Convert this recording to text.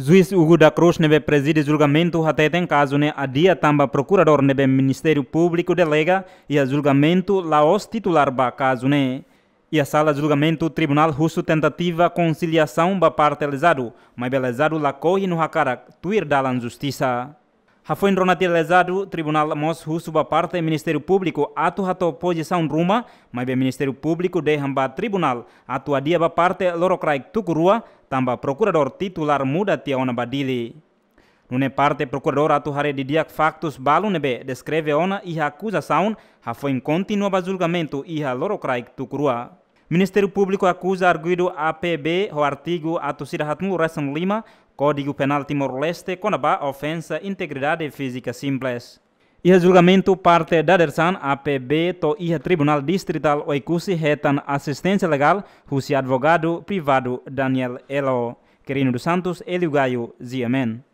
Juiz Hugo da Cruz neve preside julgamento até tem caso ne né? adia tamba procurador neve Ministério Público delega e a julgamento laos titular ba caso ne. Né? E a sala de julgamento Tribunal Russo tentativa conciliação ba parte lesado, mas belezado la corre no hakara tuir dalan justiça. Hafuen ronatelezado tribunal mos husuba parte Ministério Público atu hato posição ruma, mas be Ministério Público de hamba tribunal atu adia parte loro lorokraik tukurua tamba procurador titular muda tiaona badili. Nune parte procurador atu hare didiak factos balu nebe descreve ona iha acusação hafuen continua ba julgamento loro lorokraik tukurua. Ministério Público acusa arguido APB o artigo atu sirahatmu resam lima Código Penal Timor-Leste, a ofensa, integridade física simples. E o julgamento parte da Dersan APB to o Tribunal Distrital Oikusi retan assistência legal, Rússia advogado privado Daniel Elo. Querino dos Santos, Elio Ziamen.